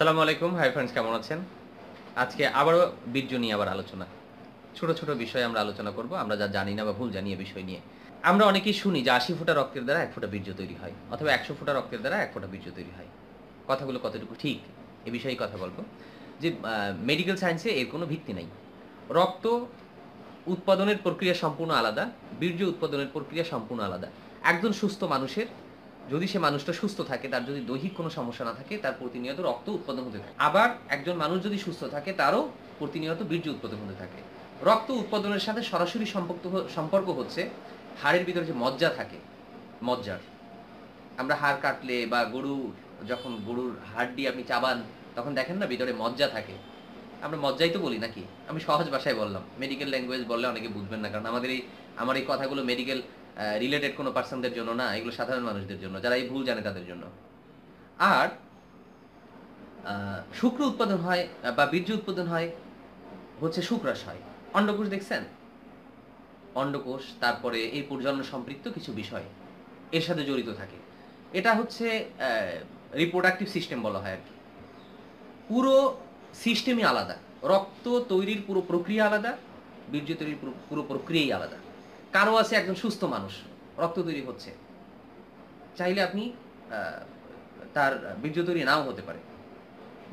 সালামু আলাইকুম hi friends কেমন আছেন আজকে আবারও বীর্য নিয়ে আবার আলোচনা ছোট ছোট বিষয়ে আমরা আলোচনা করব আমরা যা জানি না বা ভুল জানি বিষয় নিয়ে আমরা অনেকেই শুনি যে আশি ফুটা রক্তের দ্বারা এক ফুটা বীর্য তৈরি হয় অথবা একশো ফুটা রক্তের দ্বারা এক ফুটা বীর্য তৈরি হয় কথাগুলো কতটুকু ঠিক এ বিষয়ে কথা বলবো যে মেডিকেল সায়েন্সে এর কোনো ভিত্তি নাই রক্ত উৎপাদনের প্রক্রিয়া সম্পূর্ণ আলাদা বীর্য উৎপাদনের প্রক্রিয়া সম্পূর্ণ আলাদা একজন সুস্থ মানুষের যদি সে মানুষটা সুস্থ থাকে তার যদি দৈহিক কোনো সমস্যা না থাকে তার প্রতিনিয়ত রক্ত উৎপাদন হতে থাকে আবার একজন মানুষ যদি সুস্থ থাকে তারও প্রতিনিয়ত বীর্য উৎপাদন হতে থাকে রক্ত উৎপাদনের সাথে সরাসরি সম্পর্ক সম্পর্ক হচ্ছে হাড়ের ভিতরে যে মজ্জা থাকে মজ্জার আমরা হাড় কাটলে বা গরু যখন গরুর হাড় দিয়ে আপনি চাবান তখন দেখেন না ভিতরে মজ্জা থাকে আমরা মজ্জাই তো বলি নাকি আমি সহজ ভাষায় বললাম মেডিকেল ল্যাঙ্গুয়েজ বললে অনেকে বুঝবেন না কারণ আমাদের এই আমার এই কথাগুলো মেডিকেল রিলেটেড কোনো পার্সনদের জন্য না এগুলো সাধারণ মানুষদের জন্য যারা এই ভুল জানে তাদের জন্য আর শুক্র উৎপাদন হয় বা বীর্য উৎপাদন হয় হচ্ছে হয় অন্ডকোষ দেখছেন অন্ডকোষ তারপরে এই প্রজন্ম সম্পৃক্ত কিছু বিষয় এর সাথে জড়িত থাকে এটা হচ্ছে রিপ্রোডাক্টিভ সিস্টেম বলা হয় আর কি পুরো সিস্টেমই আলাদা রক্ত তৈরির পুরো প্রক্রিয়া আলাদা বীর্য তৈরির পুরো প্রক্রিয়াই আলাদা কারো আছে একজন সুস্থ মানুষ রক্ত তৈরি হচ্ছে চাইলে আপনি তার বীর্য তৈরি নাও হতে পারে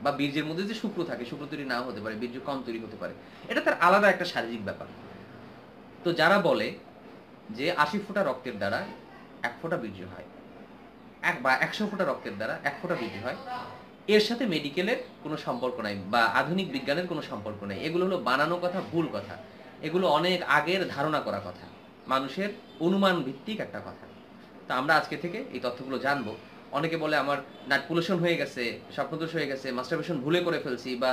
বা বীর্যের মধ্যে যে শুক্র থাকে শুক্র তৈরি নাও হতে পারে বীর্য কম তৈরি হতে পারে এটা তার আলাদা একটা শারীরিক ব্যাপার তো যারা বলে যে আশি ফোঁটা রক্তের দ্বারা এক ফোঁটা বীর্য হয় এক বা একশো ফোঁটা রক্তের দ্বারা এক ফোঁটা বীর্য হয় এর সাথে মেডিকেলের কোনো সম্পর্ক নাই বা আধুনিক বিজ্ঞানের কোনো সম্পর্ক নাই এগুলো হলো বানানো কথা ভুল কথা এগুলো অনেক আগের ধারণা করা কথা মানুষের অনুমান ভিত্তিক একটা কথা তা আমরা আজকে থেকে এই তথ্যগুলো জানবো অনেকে বলে আমার নাট পুলেশন হয়ে গেছে স্বপ্নদোষ হয়ে গেছে মাস্টারবেশন ভুলে করে ফেলছি বা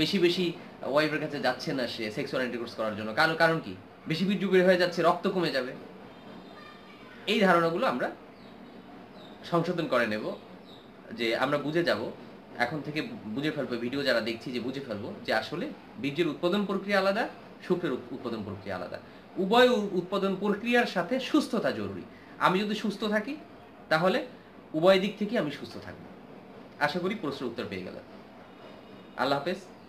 বেশি বেশি ওয়াইফের কাছে যাচ্ছে না সে সেক্সুয়াল ইন্টারকোর্স করার জন্য কারণ কারণ কি বেশি বিদ্যুপের হয়ে যাচ্ছে রক্ত কমে যাবে এই ধারণাগুলো আমরা সংশোধন করে নেব যে আমরা বুঝে যাব এখন থেকে বুঝে ফেলবো ভিডিও যারা দেখছি যে বুঝে ফেলবো যে আসলে বীর্যের উৎপাদন প্রক্রিয়া আলাদা শুক্রের উৎপাদন প্রক্রিয়া আলাদা উভয় উৎপাদন প্রক্রিয়ার সাথে সুস্থতা জরুরি আমি যদি সুস্থ থাকি তাহলে উভয় দিক থেকে আমি সুস্থ থাকব আশা করি প্রশ্নের উত্তর পেয়ে গেলাম আল্লাহ হাফেজ